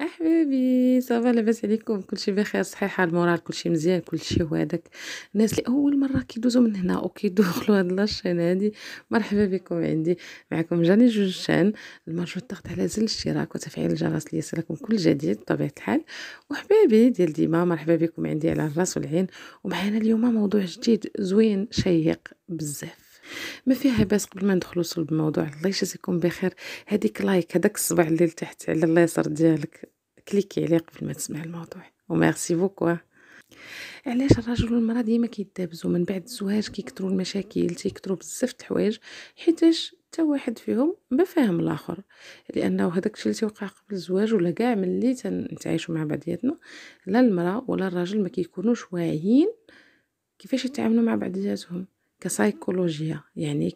احبابي صافا لاباس عليكم كلشي بخير صحيحه المورال كلشي مزيان كلشي هو هذاك الناس اللي اول مره كيدوزوا من هنا وكيدخلوا هاد لاشين هادي مرحبا بكم عندي معكم جاني جوجشان المرجو الضغط على زر الاشتراك وتفعيل الجرس ليصلكم كل جديد بطبيعه الحال وحبابي ديال ديما مرحبا بكم عندي على الراس والعين ومعنا اليوم موضوع جديد زوين شيق بزاف ما فيها باس قبل ما ندخلوا صلب الموضوع الله يجازيكم بخير هذيك لايك هذاك الصبع اللي لتحت على اليسار ديالك كليكي عليه قبل ما تسمع الموضوع وميرسي بوكو علاش الرجل والمراه ديما كيتدابزوا من بعد الزواج كيكثروا المشاكل تيكثروا بزاف الحوايج حيتاش حتى واحد فيهم ما فاهم الاخر لانه هذاك الشيء اللي تيوقع قبل الزواج ولا كاع ملي تنتعايشوا مع بعضياتنا لا المراه ولا الراجل ما كيكونوش واعيين كيفاش يتعاملوا مع بعضياتهم كسايكولوجيا يعني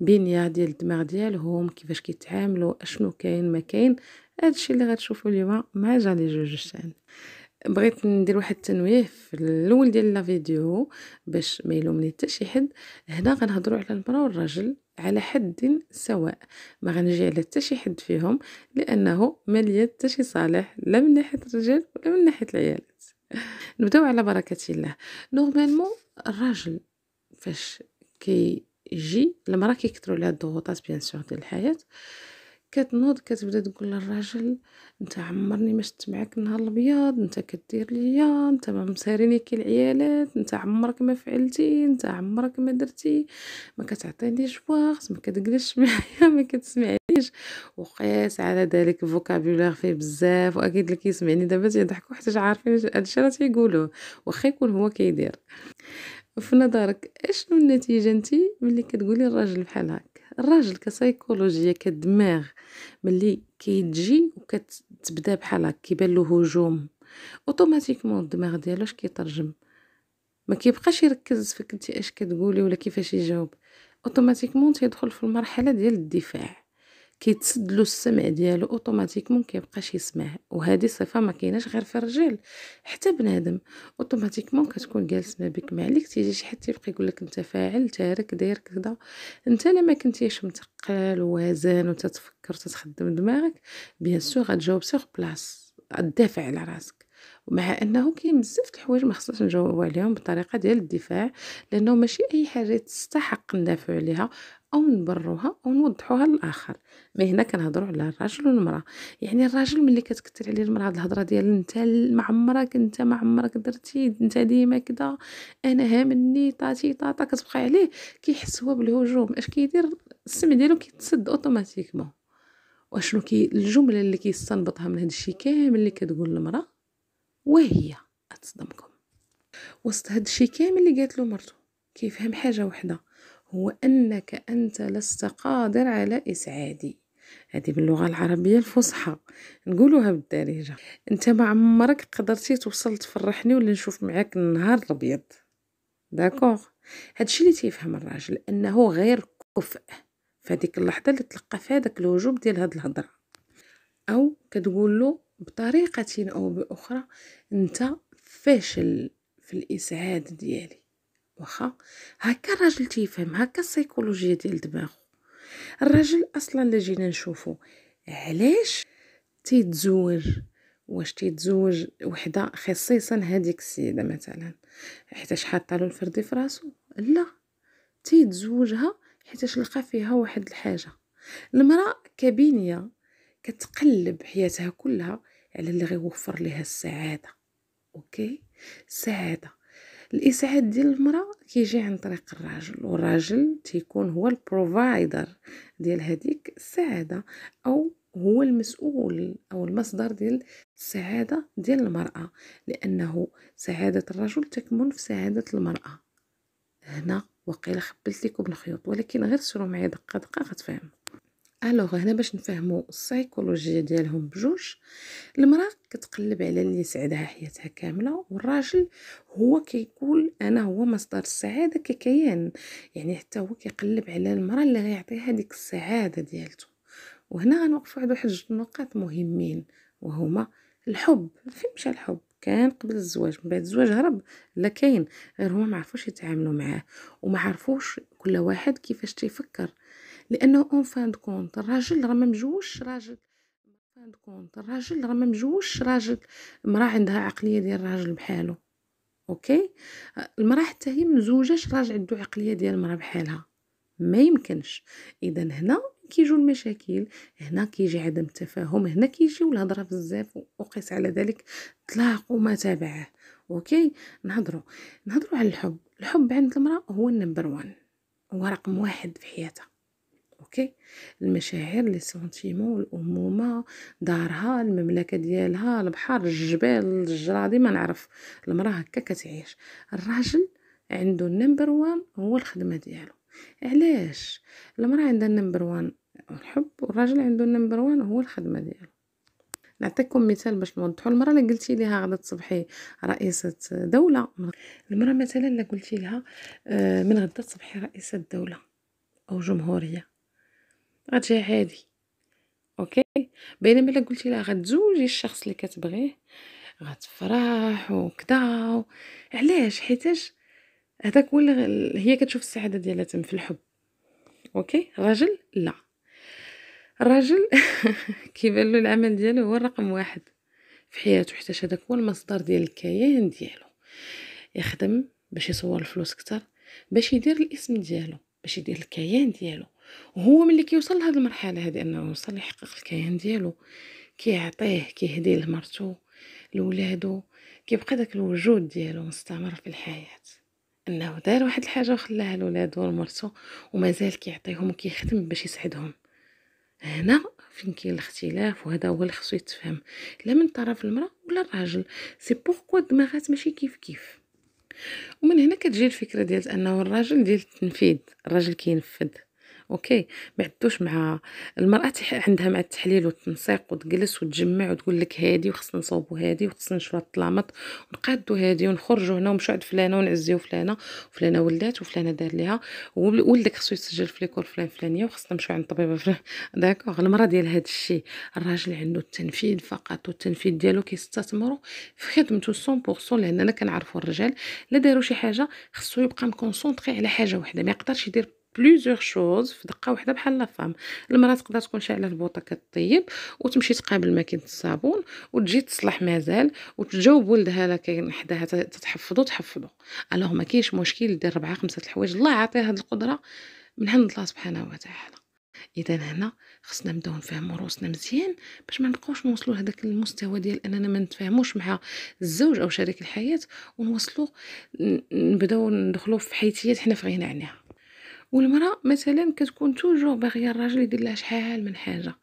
كبنيه ديال الدماغ ديالهم كيفاش كيتعاملوا اشنو كاين ما كاين هادشي اللي غتشوفوا اليوم مع جالي جوج الشان بغيت ندير واحد التنويه في الاول ديال لا فيديو باش ما يلومني حتى شي حد هنا غنهضروا على المراه والراجل على حد سواء ما غنجي على حتى شي حد فيهم لانه ما ليا حتى شي صالح لا من ناحيه الرجال ولا من ناحيه العيالات نبداو على بركه الله نورمالمون الراجل فاش كيجي المرا المراه كيكثروا لها الضغوطات بيان سور ديال الحياه كتنوض كتبدا تقول للراجل انت عمرني ما شفت معاك النهار الابيض انت كدير ليا انت ما مساريني كي العيالات انت عمرك ما فعلتي انت عمرك ما درتي ما كتعطينيش وقت ما كتجلسش معايا ما كتسمعيش وقيس على ذلك فوكابولير فيه بزاف واكيد اللي كيسمعني دابا تيضحكوا حتى عارفين هادشي راه تيقولوه واخا يكون هو كيدير وفي نظرك اشنو النتيجه انت ملي كتقولي الراجل بحال هاك الراجل كسايكولوجيا كدماغ ملي كيتجي وكتبدا بحال هاك كيبان له هجوم اوتوماتيكمون الدماغ ديالو اش كيترجم ما كيبقاش يركز فيك انت اش كتقولي ولا كيفاش يجاوب اوتوماتيكمون تيدخل في المرحله ديال الدفاع كيتسد له السمع ديالو اوتوماتيكمون كيبقاش يسمع وهذه صفه ما كايناش غير في الرجال حتى بنادم اوتوماتيكمون كتكون جالس ما بك ما عليك تيجي شي حد تيبقى يقول لك انت فاعل تارك داير كذا انت لما ما كنتيش متقل ووازن وتتفكر وتتخدم دماغك بيان سور غتجاوب سيغ بلاص غدافع على راسك ومع انه كاين بزاف د الحوايج ما خصناش نجاوبو عليهم بطريقه ديال الدفاع لانه ماشي اي حاجه تستحق ندافع عليها او نبروها او نوضحوها للاخر ما هنا كنهضروا على الراجل والمراه يعني الراجل ملي كتكثر عليه المراه هاد الهضره ديال انت ما عمرك انت ما عمرك درتي انت ديما كدا انا ها مني طاتي طاطا كتبقى عليه كيحس هو بالهجوم اش كيدير السمع ديالو كيتسد اوتوماتيكمون واشنو كي الجمله اللي كيستنبطها من هذا الشيء كامل اللي كتقول المراه وهي اتصدمكم وسط هذا الشيء كامل اللي قالت له مرته كيفهم حاجه وحده هو أنك أنت لست قادر على إسعادي هذه باللغة العربية الفصحى نقولوها بالدارجة انت ما عمرك قدرتي توصل تفرحني ولا نشوف معاك النهار الابيض داكوغ هادشي اللي تيفهم الراجل انه غير كفء فهاديك اللحظه اللي تلقى فيها داك الوجوب ديال هاد الهضره او كتقول له بطريقه او باخرى انت فاشل في الاسعاد ديالي واخا هكا الراجل تيفهم هكا السيكولوجيا ديال دماغه الراجل اصلا اللي جينا نشوفو علاش تيتزوج واش تيتزوج وحده خصيصا هذيك السيده مثلا حيتاش حاطه له الفرد في راسو لا تيتزوجها حيتاش لقى فيها واحد الحاجه المراه كبنيه كتقلب حياتها كلها على اللي غيوفر لها السعاده اوكي السعاده الاسعاد ديال المراه كيجي عن طريق الراجل والراجل تيكون هو البروفايدر ديال هذيك السعاده او هو المسؤول او المصدر ديال السعاده ديال المراه لانه سعاده الرجل تكمن في سعاده المراه هنا وقيل خبلت لكم الخيوط ولكن غير سيروا معايا دقه دقه غتفهموا الوغ هنا باش نفهمو السيكولوجيه ديالهم بجوج المراه كتقلب على اللي سعدها حياتها كامله والراجل هو كيقول انا هو مصدر السعاده ككيان يعني حتى هو كيقلب على المراه اللي غيعطيها ديك السعاده ديالته وهنا غنوقفوا عند واحد جوج نقاط مهمين وهما الحب فين مشى الحب كان قبل الزواج من بعد الزواج هرب لا كاين غير هما ما عرفوش يتعاملوا معاه وما عرفوش كل واحد كيفاش تيفكر لانه اون فان كونت الراجل راه ما مجوش راجل فان كونت الراجل راه ما مجوش راجل مراه عندها عقليه ديال الراجل بحالو اوكي المراه حتى هي مزوجاش راجل عنده عقليه ديال المراه بحالها ما يمكنش اذا هنا كيجيو المشاكل هنا كيجي عدم التفاهم هنا كيجيو الهضره بزاف وقيس على ذلك طلاق وما تابعه اوكي نهضروا نهضروا على الحب الحب عند المراه هو النمبر وان هو رقم واحد في حياتها اوكي المشاعر لي سونتيمون الامومه دارها المملكه ديالها البحر الجبال الجرادي ما نعرف المراه هكا كتعيش الراجل عنده النمبر وان هو الخدمه ديالو علاش المراه عندها النمبر وان الحب والراجل عنده النمبر وان هو الخدمه ديالو نعطيكم مثال باش نوضحوا المراه اللي قلتي ليها غادي تصبحي رئيسه دوله المراه مثلا اللي قلتي لها آه، من غدا تصبحي رئيسه دوله او جمهوريه غتجي عادي اوكي بينما الا قلتي لها غتزوجي الشخص اللي كتبغيه غتفرح وكدا علاش حيتاش هذاك هو هي كتشوف السعاده ديالها تم في الحب اوكي راجل لا الراجل كيبان له العمل ديالو هو الرقم واحد في حياته حيتاش هذاك هو المصدر ديال الكيان ديالو يخدم باش يصور الفلوس كتر باش يدير الاسم ديالو باش يدير الكيان ديالو وهو ملي كيوصل لهاد المرحله هذه انه يوصل يحقق الكيان ديالو كيعطيه كيهدي لمرتو لولادو كيبقى داك الوجود ديالو مستمر في الحياه انه دار واحد الحاجه وخلاها لولادو ومرتو ومازال كيعطيهم وكيخدم باش يسعدهم هنا فين كاين الاختلاف وهذا هو اللي خصو يتفهم لا من طرف المراه ولا الراجل سي بوركو الدماغات ماشي كيف كيف ومن هنا كتجي الفكره ديال انه الراجل ديال التنفيذ الراجل كينفذ اوكي ما عدوش مع المراه عندها مع التحليل والتنسيق وتجلس وتجمع وتقول لك هادي وخصنا نصوبو هادي وخصنا نشرو الطلامط ونقادو هادي ونخرجو هنا ومشو عند فلانه ونعزيو فلانه وفلانه ولات وفلانه دار ليها ولدك خصو يسجل في ليكول فلان فلانيه وخصنا نمشيو عند الطبيبه فلان داكوغ المراه ديال هاد الشيء الراجل عنده التنفيذ فقط والتنفيذ ديالو كيستثمروا في خدمته 100% لاننا كنعرفو الرجال لا داروا شي حاجه خصو يبقى مكونسونطري على حاجه وحده ما يقدرش يدير بليزيوغ شوز في دقه واحده بحال لافام المراه تقدر تكون شاعله البوطه كطيب وتمشي تقابل ماكينه الصابون وتجي تصلح مازال وتجاوب ولدها لا كاين حداها تتحفظو تحفظو الوغ ما كاينش مشكل دير ربعه خمسه الحوايج الله عاطيه هاد القدره من عند الله سبحانه وتعالى اذا هنا خصنا نبداو نفهمو روسنا مزيان باش ما نبقاوش نوصلو لهداك المستوى ديال اننا ما نتفاهموش مع الزوج او شريك الحياه ونوصلو نبداو ندخلو في حيثيات حنا في غنى عنها والمرأة مثلا كتكون توجور باغية الراجل يدير لها شحال من حاجة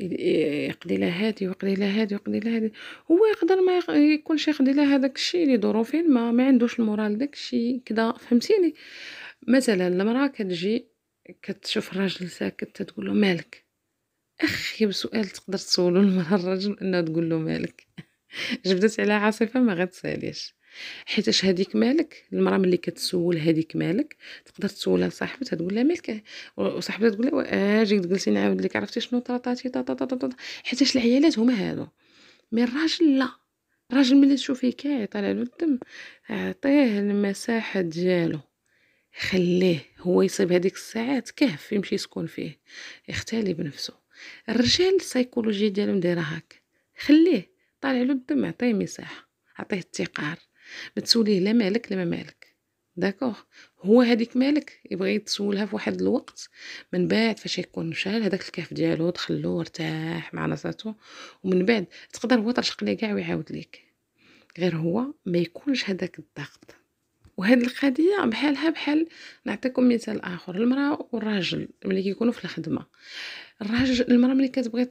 يقضي لها هادي ويقضي لها هادي ويقضي لها هادي هو يقدر ما يكونش يقضي لها داك الشيء لظروف ما ما عندوش المورال داك الشيء كدا فهمتيني مثلا المرأة كتجي كتشوف الراجل ساكت تتقول له مالك اخيب سؤال تقدر تسولو المرأة الراجل انها تقول له مالك جبدت على عاصفة ما غتساليش حيتاش هذيك مالك المراه ملي كتسول هذيك مالك تقدر تسولها صاحبتها تقول لها مالك وصاحبتها تقول لها اجي آه، تجلسي نعاود لك عرفتي شنو طاطاتي طاطاطاطا حيتاش العيالات هما هادو مي الراجل لا الراجل ملي تشوفيه كاعي طالع له الدم عطيه المساحه ديالو خليه هو يصيب هذيك الساعات كهف يمشي يسكن فيه يختالي بنفسه الرجال السيكولوجي ديالهم دايره هاك خليه طالع له الدم عطيه مساحه عطيه التقار تسوليه لا مالك لا مالك داكوغ هو هذيك مالك يبغي يتسولها في واحد الوقت من بعد فاش يكون شال هذاك الكهف ديالو دخلو ارتاح مع راساتو ومن بعد تقدر هو ترشق ليه كاع ويعاود ليك غير هو ما يكونش هذاك الضغط وهاد القضيه بحالها بحال نعطيكم مثال اخر المراه والراجل ملي كيكونوا في الخدمه الراجل المراه ملي كتبغي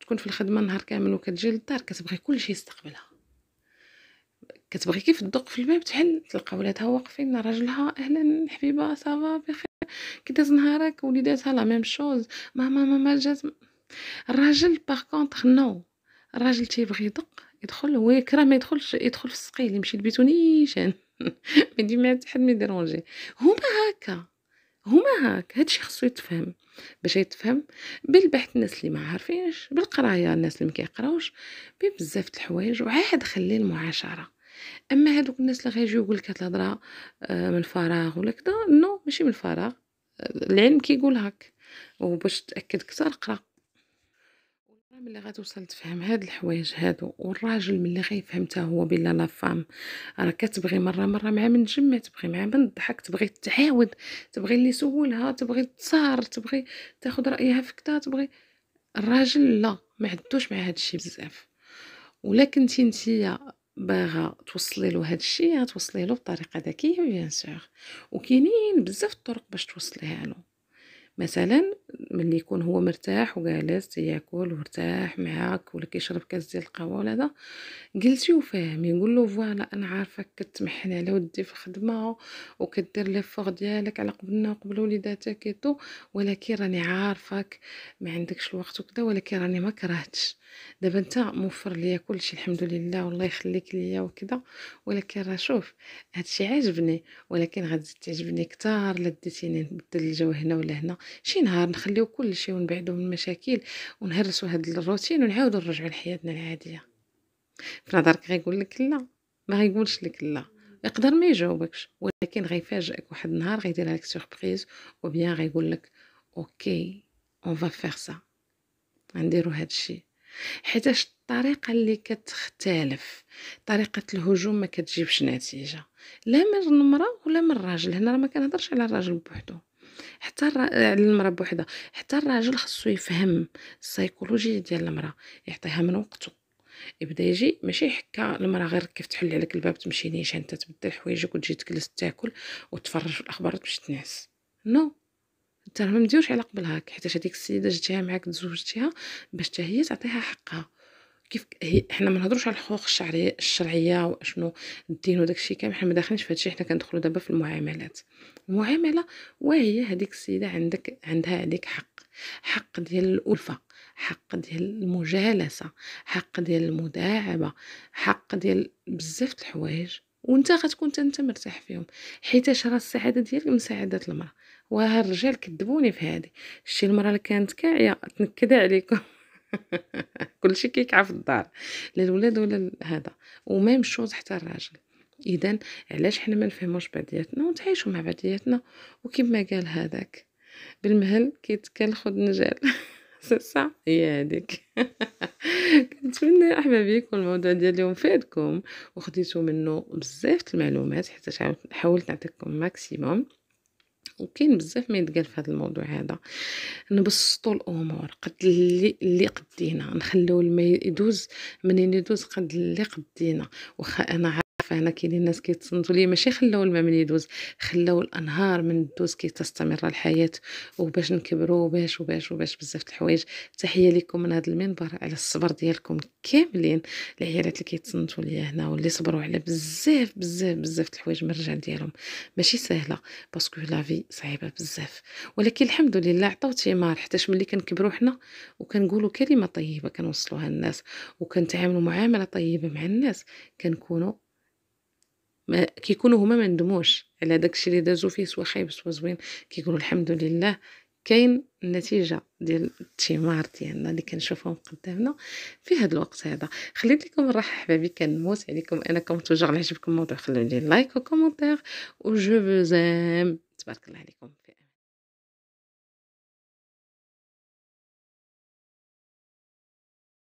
تكون في الخدمه نهار كامل وكتجي للدار كتبغي كلشي يستقبلها كتبغي كيف تدق في الباب تحل تلقى ولادها واقفين راجلها اهلا حبيبه صافا بخير كي داز نهارك وليداتها لا ميم شوز ماما ماما جات الراجل باغ كونطخ نو الراجل تيبغي يدق يدخل هو يكره ما يدخلش يدخل في السقيل يمشي لبيتو نيشان ما يدير ما حد ما يديرونجي هما هكا هما هاك هادشي خصو يتفهم باش يتفهم بالبحث الناس اللي ما عارفينش بالقرايه الناس اللي ما كيقراوش ببزاف د الحوايج وعاد خلي المعاشره اما هادوك الناس اللي غيجيو يقول لك هاد الهضره آه، من الفراغ ولا كذا نو ماشي من الفراغ العلم كيقول هاك وباش تاكد اقرا قرا ملي غتوصل تفهم هاد الحوايج هادو والراجل ملي غيفهم حتى هو بلا لا فام راه كتبغي مره مره مع من جمع تبغي مع من ضحك تبغي تعاود تبغي اللي يسولها تبغي تسهر تبغي تاخذ رايها في كذا تبغي الراجل لا ما عندوش مع هاد الشيء بزاف ولا كنتي نتيا باغا توصلي له هذا الشيء غتوصلي له بطريقه ذكيه بيان سور وكاينين بزاف الطرق باش توصليها له مثلا ملي يكون هو مرتاح وجالس تياكل ومرتاح معاك ولا كيشرب كاس ديال القهوه ولا هذا جلسي وفاهمي نقول له فوالا انا عارفك كتمحن على ودي في الخدمه وكدير لي فور ديالك على قبلنا وقبل وليداتك ايتو ولكن راني عارفك ما عندكش الوقت وكذا ولكن راني ما كرهتش دابا نتا موفر ليا كلشي الحمد لله والله يخليك ليا وكذا ولكن راه شوف هادشي عاجبني ولكن غتزيد تعجبني كثار لا ديتيني نبدل الجو هنا ولا هنا شي نهار نخليو كلشي ونبعدو من المشاكل ونهرسو هاد الروتين ونعاودو نرجعو لحياتنا العاديه في نظرك غيقول لك لا ما غيقولش لك لا يقدر ما يجاوبكش ولكن غيفاجئك واحد النهار غيدير لك سوربريز وبيان غيقول لك اوكي اون فا فير سا غنديرو هادشي حيتاش الطريقه اللي كتختلف طريقه الهجوم ما كتجيبش نتيجه لا من المراه ولا من الراجل هنا راه ما كنهضرش على الراجل بوحدو حتى على المراه بوحدها حتى الراجل خصو يفهم السيكولوجية ديال المراه يعطيها من وقته يبدا يجي ماشي حكا المراه غير كيف تحل عليك الباب تمشي نيشان تبدل حوايجك وتجي تجلس تاكل وتفرج في الاخبار وتمشي تنعس نو no. حتى ما مديوش على قبلهاك حيت هذيك السيده جيتيها معاك تزوجتيها باش حتى هي تعطيها حقها كيف هي حنا ما نهضروش على الحقوق الشرعيه الشرعيه واشنو الدين وداكشي كامل حنا ما داخلينش في هادشي حنا كندخلو دابا في المعاملات المعامله وهي هذيك السيده عندك عندها عليك حق حق ديال الالفه حق ديال المجالسه حق ديال المداعبه حق ديال بزاف د الحوايج وانت غتكون انت مرتاح فيهم حيت راه السعاده ديالك من سعاده المراه وها الرجال كذبوني في هذه شتي المراه اللي كانت كاعيه تنكد عليكم كلشي كيكعى في الدار لا الولاد ولا هذا وميم شوز حتى الراجل اذا علاش حنا ما نفهموش بعضياتنا ونتعايشوا مع بعضياتنا وكيما قال هذاك بالمهل كيتكل خد نجال سسا هي هذيك كنتمنى احبابي يكون الموضوع ديال اليوم فادكم وخديتو منه بزاف المعلومات حتى حاولت نعطيكم ماكسيموم وكاين بزاف ما يتقال في هذا الموضوع هذا نبسطوا الامور قد اللي, اللي قدينا نخليو الماء يدوز منين يدوز قد اللي قدينا واخا انا عارفه هنا كاينين الناس كيتصنتوا لي ماشي خلاو الماء من يدوز خلاو الانهار من دوز كي تستمر الحياه وباش نكبروا باش وباش وباش بزاف الحوايج تحيه لكم من هذا المنبر على الصبر ديالكم كاملين العيالات اللي كيتصنتوا لي هنا واللي صبروا على بزاف بزاف بزاف الحوايج من الرجال ديالهم ماشي سهله باسكو لافي صعيبه بزاف ولكن الحمد لله عطاو ثمار حتىش ملي كنكبروا حنا وكنقولوا كلمه طيبه كنوصلوها للناس وكنتعاملوا معامله طيبه مع الناس كنكونوا ما كيكونوا هما ما ندموش على داكشي اللي دازو فيه سوا خايب سوا زوين كيقولوا الحمد لله كاين النتيجه ديال الثمار ديالنا اللي كنشوفهم قدامنا في هذا الوقت هذا خليت لكم الراحه حبابي كنموت عليكم انا كنتوجع عجبكم الموضوع خليو لي لايك وكومونتير و جو تبارك الله عليكم في